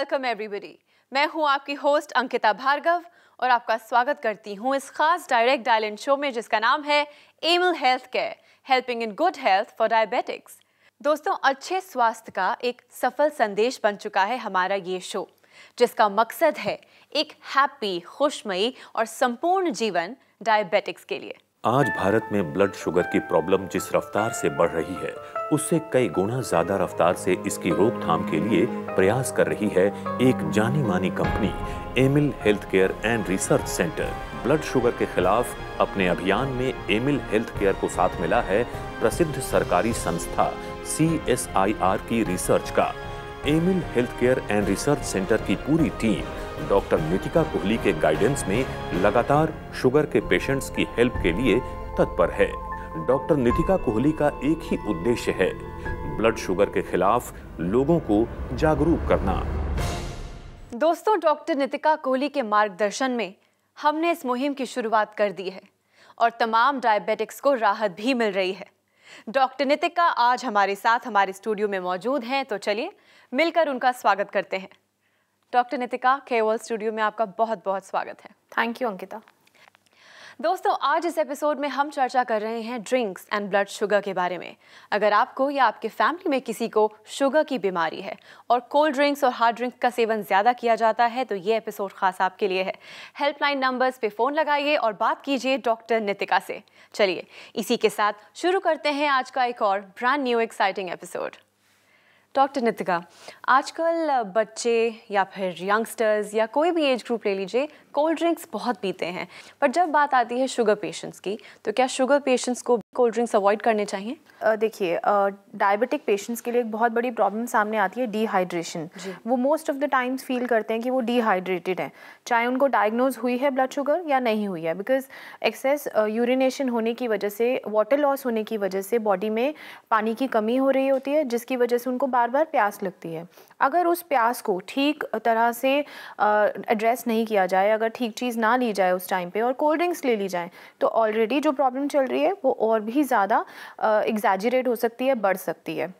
Welcome everybody मैं हूं आपकी होस्ट अंकिता भार्गव और आपका स्वागत करती हूं इस खास डायरेक्ट डायल इन शो में जिसका नाम है Amal health care helping in good health for diabetics दोस्तों अच्छे स्वास्थ्य का एक सफल संदेश बन चुका है हमारा ये शो जिसका मकसद है एक हैप्पी खुशमयी और संपूर्ण जीवन डायबिटिक्स के लिए आज भारत में ब्लड शुगर की प्रॉब्लम जिस रफ्तार से बढ़ रही है उससे कई गुना ज्यादा रफ्तार से इसकी रोकथाम के लिए प्रयास कर रही है एक जानी मानी company Amil health care and research centre blood sugar के खिलाफ अपने अभियान में एमिल हेल्थ केयर को साथ मिला है प्रसिद्ध सरकारी संस्था सी की रिसर्च का Amil health care and research centre की पूरी टीम डॉक्टर नितिका कोहली के गाइडेंस में लगातार शुगर के पेशेंट्स की हेल्प के लिए तत्पर है डॉक्टर नितिका कोहली का एक ही उद्देश्य है ब्लड शुगर के खिलाफ लोगों को जागरूक करना दोस्तों डॉक्टर नितिका कोहली के मार्गदर्शन में हमने इस मुहिम की शुरुआत कर दी है और तमाम डायबिटिक्स को राहत भी मिल रही है डॉक्टर नितिका आज हमारे साथ हमारे स्टूडियो में मौजूद हैं तो चलिए मिलकर उनका स्वागत करते हैं डॉक्टर नितिका केवल स्टूडियो में आपका बहुत बहुत स्वागत है थैंक यू अंकिता दोस्तों आज इस एपिसोड में हम चर्चा कर रहे हैं ड्रिंक्स एंड ब्लड शुगर के बारे में अगर आपको या आपके फैमिली में किसी को शुगर की बीमारी है और कोल्ड ड्रिंक्स और हार्ड ड्रिंक्स का सेवन ज़्यादा किया जाता है तो ये एपिसोड खास आपके लिए है हेल्पलाइन नंबर्स पे फ़ोन लगाइए और बात कीजिए डॉक्टर नितिका से चलिए इसी के साथ शुरू करते हैं आज का एक और brand new exciting episode doctor Nitika आजकल बच्चे या फिर यंगस्टर्स या कोई भी एज ग्रुप ले लीजिए कोल्ड ड्रिंक्स बहुत पीते हैं पर जब बात आती है शुगर पेशेंट्स की तो क्या शुगर पेशेंट्स को कोल्ड ड्रिंक्स अवॉइड करने चाहिए देखिए डायबिटिक पेशेंट्स के लिए एक बहुत बड़ी प्रॉब्लम सामने आती है डिहाइड्रेशन वो most of the times feel करते हैं कि वो डिहाइड्रेटेड हैं चाहे उनको डायग्नोज हुई है ब्लड शुगर या नहीं हुई है बिकॉज एक्सेस यूरिनेशन होने की वजह से वाटर लॉस होने की वजह से बॉडी में पानी की कमी हो रही होती है जिसकी वजह से उनको बार बार प्यास लगती है अगर उस प्यास को ठीक तरह से एड्रेस नहीं किया जाए अगर ठीक चीज़ ना ली जाए उस टाइम पर और कोल्ड ड्रिंक्स ले ली जाए तो ऑलरेडी जो प्रॉब्लम चल रही है वो और और भी ज़्यादा एग्जैजरेट हो सकती है बढ़ सकती है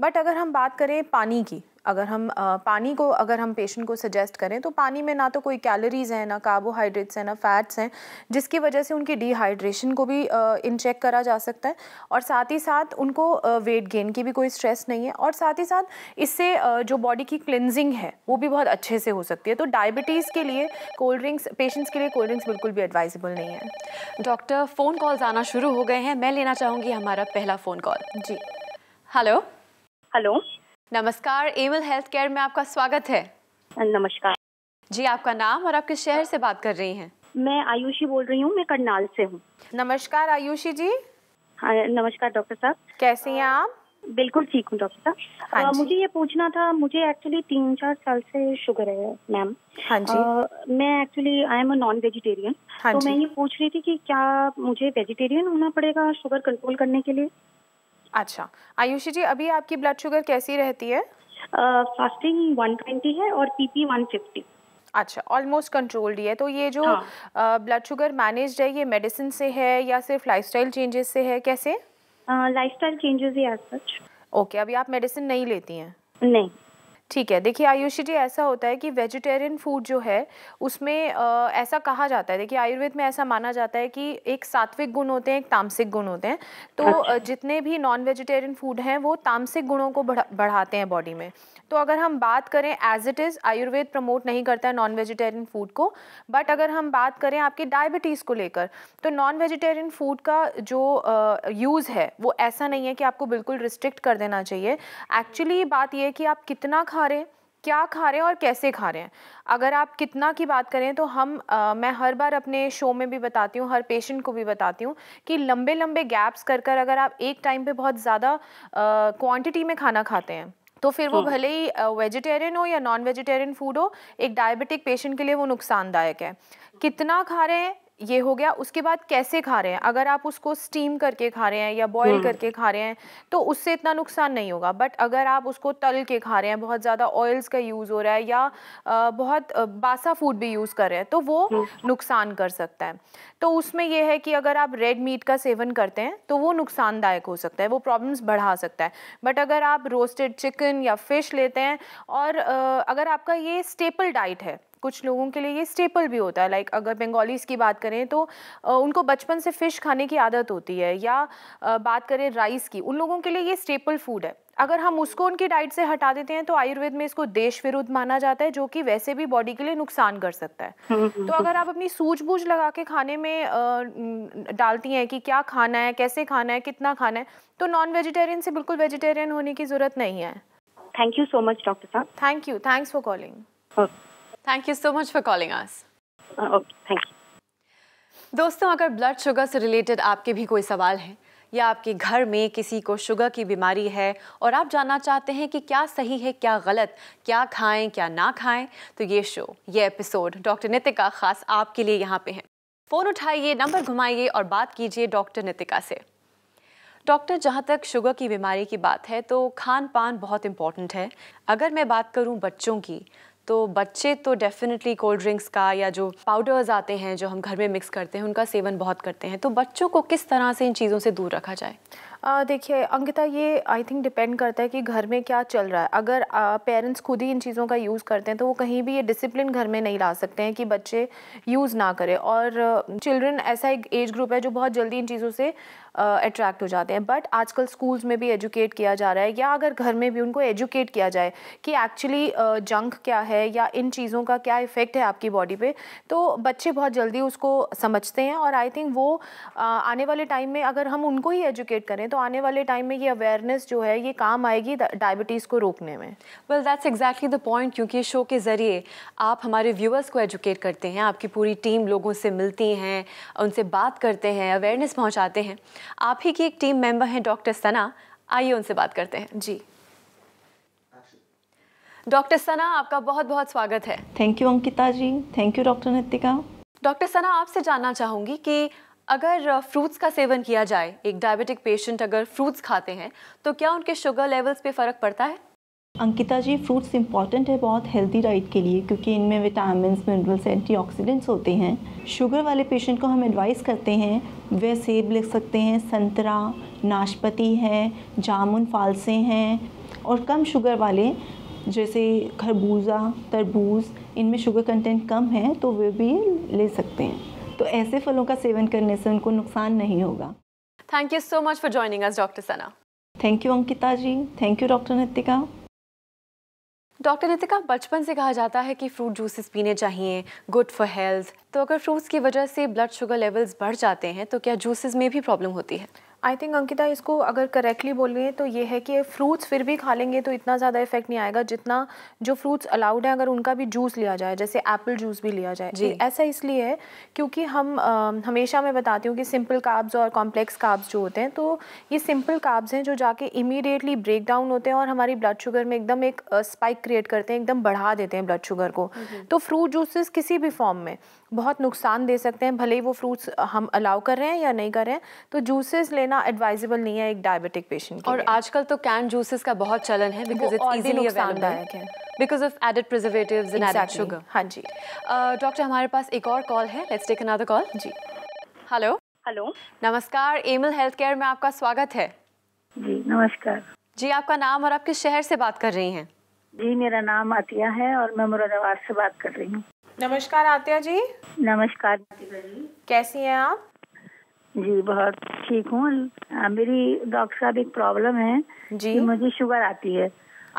बट अगर हम बात करें पानी की अगर हम आ, पानी को अगर हम पेशेंट को सजेस्ट करें तो पानी में ना तो कोई कैलोरीज़ हैं ना कार्बोहाइड्रेट्स हैं ना फैट्स हैं जिसकी वजह से उनकी डिहाइड्रेशन को भी इन चेक करा जा सकता है और साथ ही साथ उनको वेट गेन की भी कोई स्ट्रेस नहीं है और साथ ही साथ इससे जो बॉडी की क्लिनजिंग है वो भी बहुत अच्छे से हो सकती है तो डायबिटीज़ के लिए कोल्ड ड्रिंक्स पेशेंट्स के लिए कोल्ड ड्रिंक्स बिल्कुल भी एडवाइजेबल नहीं है डॉक्टर फ़ोन कॉल्स आना शुरू हो गए हैं मैं लेना चाहूँगी हमारा पहला फ़ोन कॉल जी हेलो हेलो नमस्कार एमल हेल्थ केयर में आपका स्वागत है नमस्कार जी आपका नाम और आप किस शहर से बात कर रही हैं मैं आयुषी बोल रही हूँ मैं करनाल से हूँ नमस्कार आयुषी जी हाँ नमस्कार डॉक्टर साहब कैसे हैं आप बिल्कुल ठीक हूँ डॉक्टर साहब हाँ मुझे ये पूछना था मुझे एक्चुअली तीन चार साल से शुगर है मैम हाँ जी आ, मैं actually I am a non vegetarian तो मैं ये पूछ रही थी कि क्या मुझे वेजिटेरियन होना पड़ेगा शुगर कंट्रोल करने के लिए अच्छा आयुषी जी अभी आपकी ब्लड शुगर कैसी रहती है फास्टिंग uh, 120 है और पीपी 150 अच्छा ऑलमोस्ट कंट्रोल्ड ही है तो ये जो ब्लड शुगर मैनेज है ये मेडिसिन से है या सिर्फ लाइफस्टाइल चेंजेस से है कैसे लाइफस्टाइल चेंजेस ही ओके अभी आप मेडिसिन नहीं लेती हैं नहीं ठीक है देखिए आयुषी जी ऐसा होता है कि वेजिटेरियन फूड जो है उसमें आ, ऐसा कहा जाता है देखिए आयुर्वेद में ऐसा माना जाता है कि एक सात्विक गुण होते हैं एक तामसिक गुण होते हैं तो अच्छा। जितने भी नॉन वेजिटेरियन फूड हैं वो तामसिक गुणों को बढ़ा, बढ़ाते हैं बॉडी में तो अगर हम बात करें as it is Ayurveda promote नहीं करता है नॉन वेजिटेरियन फूड को बट अगर हम बात करें आपके डायबिटीज़ को लेकर तो नॉन वेजिटेरियन फूड का जो यूज़ है वो ऐसा नहीं है कि आपको बिल्कुल रिस्ट्रिक्ट कर देना चाहिए एक्चुअली बात यह कि आप कितना खा खा रहे हैं क्या खा रहे हैं और कैसे खा रहे हैं अगर आप कितना की बात करें तो हम आ, मैं हर बार अपने शो में भी बताती हूँ हर पेशेंट को भी बताती हूँ कि लंबे लंबे गैप्स कर कर अगर आप एक टाइम पे बहुत ज़्यादा क्वांटिटी में खाना खाते हैं तो फिर वो तो भले ही वेजिटेरियन हो या नॉन वेजिटेरियन फूड हो एक डायबिटिक पेशेंट के लिए वो नुकसानदायक है कितना खा रहे हैं ये हो गया उसके बाद कैसे खा रहे हैं अगर आप उसको स्टीम करके खा रहे हैं या बॉईल हम्म। करके खा रहे हैं तो उससे इतना नुकसान नहीं होगा बट अगर आप उसको तल के खा रहे हैं बहुत ज़्यादा ऑयल्स का यूज़ हो रहा है या बहुत बासा फूड भी यूज़ कर रहे हैं तो वो हम्म। नुकसान कर सकता है तो उसमें यह है कि अगर आप रेड मीट का सेवन करते हैं तो वो नुकसानदायक हो सकता है वो प्रॉब्लम्स बढ़ा सकता है बट अगर आप रोस्टेड चिकन या फिश लेते हैं और अगर आपका ये स्टेपल डाइट है कुछ लोगों के लिए ये स्टेपल भी होता है लाइक अगर बंगालीज़ की बात करें तो उनको बचपन से फ़िश खाने की आदत होती है या बात करें राइस की उन लोगों के लिए ये स्टेपल फूड है अगर हम उसको उनकी डाइट से हटा देते हैं तो आयुर्वेद में इसको देश विरुद्ध माना जाता है जो कि वैसे भी बॉडी के लिए नुकसान कर सकता है हम्म, हम्म, तो अगर हम्म। आप अपनी सूझबूझ लगा के खाने में डालती हैं कि क्या खाना है कैसे खाना है कितना खाना है तो नॉन वेजिटेरियन से बिल्कुल वेजिटेरियन होने की ज़रूरत नहीं है thank you so much doctor साहब thank you thanks for calling thank you so much for calling us thank you दोस्तों अगर ब्लड शुगर से रिलेटेड आपके भी कोई सवाल है या आपके घर में किसी को शुगर की बीमारी है और आप जानना चाहते हैं कि क्या सही है क्या गलत क्या खाएं क्या ना खाएं तो ये शो ये एपिसोड डॉक्टर नितिका खास आपके लिए यहाँ पे है फ़ोन उठाइए नंबर घुमाइए और बात कीजिए डॉक्टर नितिका से डॉक्टर जहाँ तक शुगर की बीमारी की बात है तो खान पान बहुत इम्पॉर्टेंट है अगर मैं बात करूँ बच्चों की तो बच्चे तो डेफिनेटली कोल्ड ड्रिंक्स का या जो पाउडर्स आते हैं जो हम घर में मिक्स करते हैं उनका सेवन बहुत करते हैं तो बच्चों को किस तरह से इन चीज़ों से दूर रखा जाए देखिए अंकिता ये आई थिंक डिपेंड करता है कि घर में क्या चल रहा है अगर पेरेंट्स खुद ही इन चीज़ों का यूज़ करते हैं तो वो कहीं भी ये डिसिप्लिन घर में नहीं ला सकते हैं कि बच्चे यूज़ ना करें और चिल्ड्रन ऐसा एक एज ग्रुप है जो बहुत जल्दी इन चीज़ों से अट्रैक्ट हो जाते हैं बट आजकल स्कूल्स में भी एजुकेट किया जा रहा है या अगर घर में भी उनको एजुकेट किया जाए कि एक्चुअली जंक क्या है या इन चीज़ों का क्या इफ़ेक्ट है आपकी बॉडी पे तो बच्चे बहुत जल्दी उसको समझते हैं और आई थिंक वो आने वाले टाइम में अगर हम उनको ही एजुकेट करें तो आने वाले टाइम में ये अवेयरनेस जो है ये काम आएगी डायबिटीज़ को रोकने में well that's exactly the point क्योंकि शो के ज़रिए आप हमारे व्यूअर्स को एजुकेट करते हैं आपकी पूरी टीम लोगों से मिलती हैं उनसे बात करते हैं अवेयरनेस पहुँचाते हैं आप ही की एक टीम मेंबर हैं डॉक्टर सना आइए उनसे बात करते हैं जी डॉक्टर सना आपका बहुत बहुत स्वागत है thank you Ankita ji thank you doctor Nitika doctor Sana आपसे जानना चाहूंगी कि अगर फ्रूट्स का सेवन किया जाए एक डायबिटिक पेशेंट अगर फ्रूट्स खाते हैं तो क्या उनके शुगर लेवल्स पे फ़र्क पड़ता है अंकिता जी फ्रूट्स इंपॉर्टेंट है बहुत हेल्दी डाइट के लिए क्योंकि इनमें विटामिन मिनरल्स एंटीऑक्सीडेंट्स होते हैं शुगर वाले पेशेंट को हम एडवाइस करते हैं वे सेब ले सकते हैं संतरा नाशपाती है जामुन फालसे हैं और कम शुगर वाले जैसे खरबूजा तरबूज इनमें शुगर कंटेंट कम है तो वे भी ले सकते हैं तो ऐसे फलों का सेवन करने से उनको नुकसान नहीं होगा thank you so much for joining us doctor Sana thank you Ankita ji thank you doctor Nitika doctor Nitika बचपन से कहा जाता है कि फ्रूट जूसेस पीने चाहिए गुड फॉर हेल्थ तो अगर फ्रूट्स की वजह से ब्लड शुगर लेवल्स बढ़ जाते हैं तो क्या जूसेस में भी प्रॉब्लम होती है आई थिंक अंकिता इसको अगर करेक्टली है तो ये है कि फ्रूट्स फिर भी खा लेंगे तो इतना ज़्यादा इफेक्ट नहीं आएगा जितना जो फ्रूट्स अलाउड हैं अगर उनका भी जूस लिया जाए जैसे एप्पल जूस भी लिया जाए जी ऐसा इसलिए है क्योंकि हम आ, हमेशा मैं बताती हूँ कि सिंपल काब्स और कॉम्प्लेक्स काब्स जो होते हैं तो ये सिंपल काब्स हैं जो जाके इमीडिएटली ब्रेक डाउन होते हैं और हमारी ब्लड शुगर में एकदम एक स्पाइक क्रिएट करते हैं एकदम बढ़ा देते हैं ब्लड शुगर को हम्म। तो फ्रूट जूसेस किसी भी फॉर्म में बहुत नुकसान दे सकते हैं भले ही वो फ्रूट्स हम अलाउ कर रहे हैं या नहीं कर रहे हैं तो जूसेस लेना एडवाइजेबल नहीं है एक डायबिटिक पेशेंट और आजकल तो कैन जूसेस का बहुत चलन है बिकॉज इट्स इजीली नुकसानदायक है because of added preservative sugar हाँ जी डॉक्टर uh, हमारे पास एक और कॉल है लेट्स टेक अनदर कॉल जी हेलो हेलो नमस्कार एमल हेल्थ केयर में आपका स्वागत है जी नमस्कार जी आपका नाम और आप किस शहर से बात कर रही हैं जी मेरा नाम अतिया है और मैं मुरादाबाद से बात कर रही हूँ नमस्कार आत्या जी नमस्कार कैसी हैं आप जी बहुत ठीक हूँ मेरी डॉक्टर साहब एक प्रॉब्लम है जी कि मुझे शुगर आती है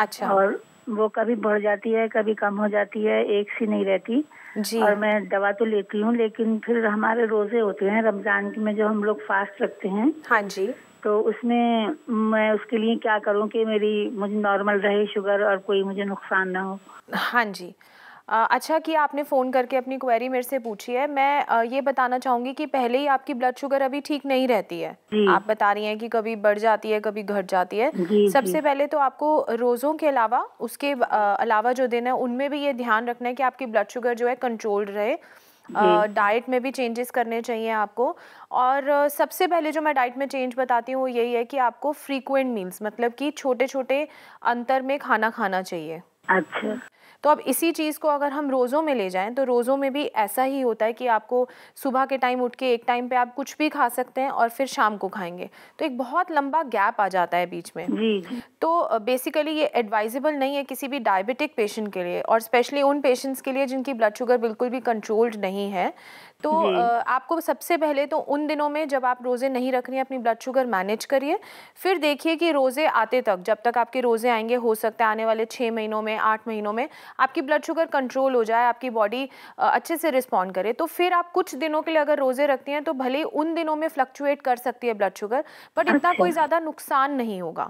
अच्छा और वो कभी बढ़ जाती है कभी कम हो जाती है एक सी नहीं रहती जी और मैं दवा तो लेती हूँ लेकिन फिर हमारे रोजे होते हैं रमजान में जो हम लोग फास्ट रखते हैं हाँ जी तो उसमें मैं उसके लिए क्या करूँ कि मेरी मुझे नॉर्मल रहे शुगर और कोई मुझे नुकसान ना हो हाँ जी अच्छा कि आपने फ़ोन करके अपनी क्वेरी मेरे से पूछी है मैं ये बताना चाहूँगी कि पहले ही आपकी ब्लड शुगर अभी ठीक नहीं रहती है आप बता रही हैं कि कभी बढ़ जाती है कभी घट जाती है सबसे पहले तो आपको रोज़ों के अलावा उसके अलावा जो दिन है उनमें भी ये ध्यान रखना है कि आपकी ब्लड शुगर जो है कंट्रोल्ड रहे डाइट uh, में भी चेंजेस करने चाहिए आपको और uh, सबसे पहले जो मैं डाइट में चेंज बताती हूँ वो यही है कि आपको फ्रीक्वेंट मील्स मतलब कि छोटे छोटे अंतर में खाना खाना चाहिए अच्छा तो अब इसी चीज़ को अगर हम रोज़ों में ले जाएं तो रोज़ों में भी ऐसा ही होता है कि आपको सुबह के टाइम उठ के एक टाइम पे आप कुछ भी खा सकते हैं और फिर शाम को खाएंगे तो एक बहुत लंबा गैप आ जाता है बीच में जी तो बेसिकली ये एडवाइजेबल नहीं है किसी भी डायबिटिक पेशेंट के लिए और स्पेशली उन पेशेंट्स के लिए जिनकी ब्लड शुगर बिल्कुल भी कंट्रोल्ड नहीं है तो आपको सबसे पहले तो उन दिनों में जब आप रोज़े नहीं रख रही हैं अपनी ब्लड शुगर मैनेज करिए फिर देखिए कि रोज़े आते तक जब तक आपके रोज़े आएंगे हो सकता है आने वाले छः महीनों में आठ महीनों में आपकी ब्लड शुगर कंट्रोल हो जाए आपकी बॉडी अच्छे से रिस्पॉन्ड करे तो फिर आप कुछ दिनों के लिए अगर रोज़े रखती हैं तो भले उन दिनों में फ्लक्चुएट कर सकती है ब्लड शुगर बट इतना कोई अच्छा। ज़्यादा नुकसान नहीं होगा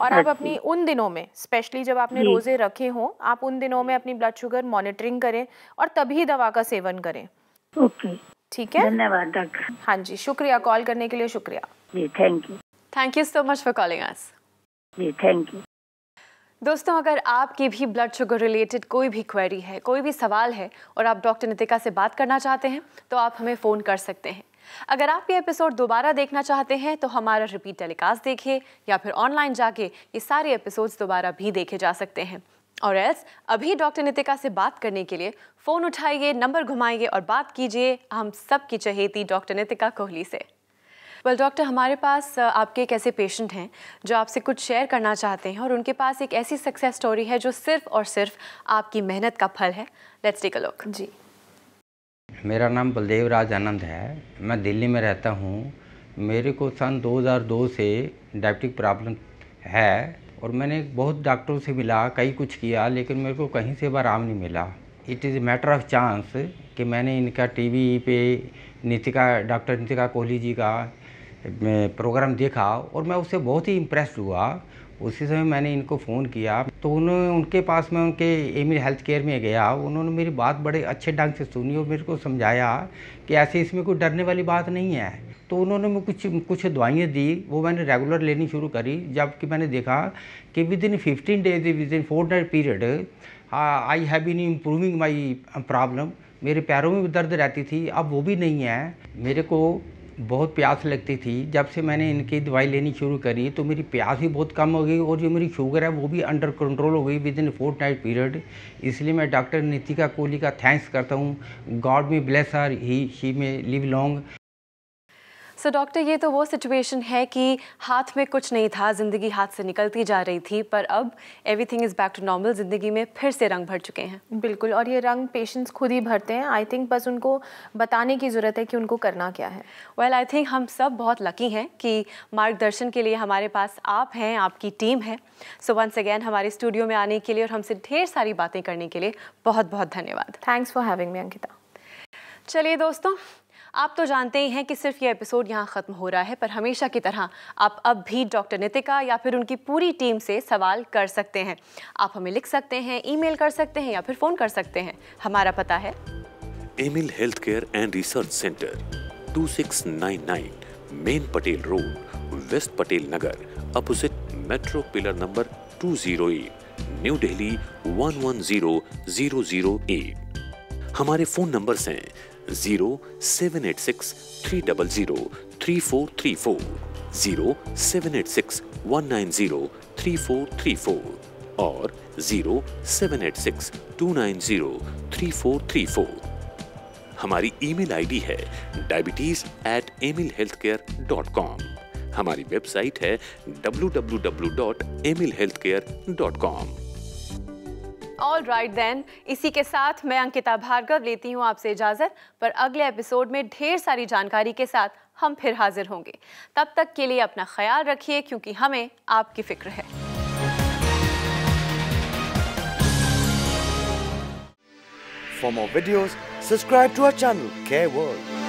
और आप अपनी अच्छा। उन दिनों में स्पेशली जब आपने रोज़े रखे हों आप उन दिनों में अपनी ब्लड शुगर मॉनिटरिंग करें और तभी दवा का सेवन करें ठीक है धन्यवाद डॉक्टर हाँ जी शुक्रिया कॉल करने के लिए शुक्रिया thank you thank you so much for calling us जी थैंक यू दोस्तों अगर आपकी भी ब्लड शुगर रिलेटेड कोई भी क्वेरी है कोई भी सवाल है और आप डॉक्टर नितिका से बात करना चाहते हैं तो आप हमें फ़ोन कर सकते हैं अगर आप ये एपिसोड दोबारा देखना चाहते हैं तो हमारा रिपीट टेलीकास्ट देखिए या फिर ऑनलाइन जाके ये सारे एपिसोड्स दोबारा भी देखे जा सकते हैं और एल्स अभी डॉक्टर नितिका से बात करने के लिए फ़ोन उठाइए नंबर घुमाइए और बात कीजिए हम सब की चहेती डॉक्टर नितिका कोहली से वेल well, डॉक्टर हमारे पास आपके एक ऐसे पेशेंट हैं जो आपसे कुछ शेयर करना चाहते हैं और उनके पास एक ऐसी सक्सेस स्टोरी है जो सिर्फ और सिर्फ आपकी मेहनत का फल है लेट्स टेक अ लुक जी मेरा नाम बलदेव राज आनंद है मैं दिल्ली में रहता हूँ मेरे को सन 2002 से डायबिटिक प्रॉब्लम है और मैंने बहुत डॉक्टरों से मिला कई कुछ किया लेकिन मेरे को कहीं से आराम नहीं मिला it is matter of chance कि मैंने इनका टीवी पे नितिका डॉक्टर नितिका कोहली जी का प्रोग्राम देखा और मैं उससे बहुत ही इम्प्रेस हुआ उसी समय मैंने इनको फ़ोन किया तो उन्होंने उनके पास मैं उनके एमिल हेल्थ केयर में गया उन्होंने मेरी बात बड़े अच्छे ढंग से सुनी और मेरे को समझाया कि ऐसे इसमें कोई डरने वाली बात नहीं है तो उन्होंने मुझे कुछ कुछ दवाइयाँ दी वो मैंने रेगुलर लेनी शुरू करी जबकि मैंने देखा कि within fifteen days within fortnight period I have been improving my problem मेरे पैरों में भी दर्द रहती थी अब वो भी नहीं है मेरे को बहुत प्यास लगती थी जब से मैंने इनकी दवाई लेनी शुरू करी तो मेरी प्यास भी बहुत कम हो गई और जो मेरी शुगर है वो भी अंडर कंट्रोल हो गई within fortnight period इसलिए मैं डॉक्टर नितिका कोहली का थैंक्स करता हूँ God may bless her he she may live long so so, doctor ये तो वो सिचुएशन है कि हाथ में कुछ नहीं था ज़िंदगी हाथ से निकलती जा रही थी पर अब everything is back to normal ज़िंदगी में फिर से रंग भर चुके हैं बिल्कुल और ये रंग पेशेंट्स खुद ही भरते हैं आई थिंक बस उनको बताने की ज़रूरत है कि उनको करना क्या है वेल आई थिंक हम सब बहुत लकी हैं कि मार्गदर्शन के लिए हमारे पास आप हैं आपकी टीम है सो वंस अगैन हमारे स्टूडियो में आने के लिए और हमसे ढेर सारी बातें करने के लिए बहुत बहुत धन्यवाद thanks for having me Ankita चलिए दोस्तों आप तो जानते ही हैं कि सिर्फ ये एपिसोड यहाँ ख़त्म हो रहा है पर हमेशा की तरह आप अब भी डॉक्टर नितिका या फिर उनकी पूरी टीम से सवाल कर सकते हैं आप हमें लिख सकते हैं ईमेल कर सकते हैं या फिर फ़ोन कर सकते हैं हमारा पता है Amil health care and research centre 2699 main Patel road west Patel Nagar opposite metro pillar number 208 New Delhi 110008 हमारे फ़ोन नंबर्स हैं zero seven eight six three double zero three four three four zero seven eight six one nine zero three four three four और zero seven eight six two nine zero three four three four हमारी email ID है diabetes at Emil health care dot com हमारी website है W W W dot Amil health care dot com all right then इसी के साथ मैं अंकिता भार्गव लेती हूँ आपसे इजाज़त पर अगले एपिसोड में ढेर सारी जानकारी के साथ हम फिर हाजिर होंगे तब तक के लिए अपना ख्याल रखिए क्योंकि हमें आपकी फिक्र है For more videos, subscribe to our channel, Care World.